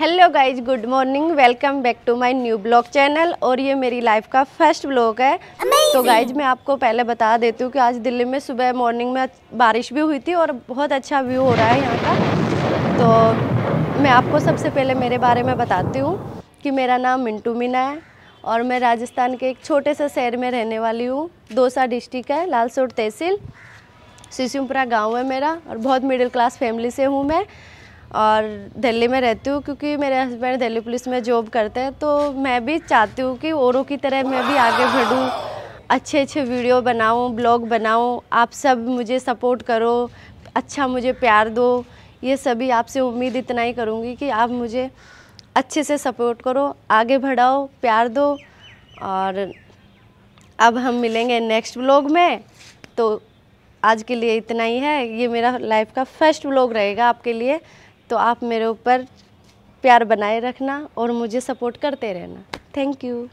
Hello guys good morning welcome back to my new blog channel और ये मेरी life का फर्स्ट ब्लॉग है Amazing! तो गाइज मैं आपको पहले बता देती हूँ कि आज दिल्ली में सुबह मॉर्निंग में बारिश भी हुई थी और बहुत अच्छा व्यू हो रहा है यहाँ का तो मैं आपको सबसे पहले मेरे बारे में बताती हूँ कि मेरा नाम मिंटू मीना है और मैं राजस्थान के एक छोटे से शहर में रहने वाली हूँ दोसा डिस्ट्रिक्ट है लालसोट तहसील सिसुमपुरा गाँव है मेरा और बहुत मिडिल क्लास फैमिली से हूँ मैं और दिल्ली में रहती हूँ क्योंकि मेरे हस्बैंड दिल्ली पुलिस में जॉब करते हैं तो मैं भी चाहती हूँ कि औरों की तरह मैं भी आगे बढ़ूँ अच्छे अच्छे वीडियो बनाऊँ ब्लॉग बनाऊँ आप सब मुझे सपोर्ट करो अच्छा मुझे प्यार दो ये सभी आपसे उम्मीद इतना ही करूँगी कि आप मुझे अच्छे से सपोर्ट करो आगे बढ़ाओ प्यार दो और अब हम मिलेंगे नेक्स्ट ब्लॉग में तो आज के लिए इतना ही है ये मेरा लाइफ का फर्स्ट व्लॉग रहेगा आपके लिए तो आप मेरे ऊपर प्यार बनाए रखना और मुझे सपोर्ट करते रहना थैंक यू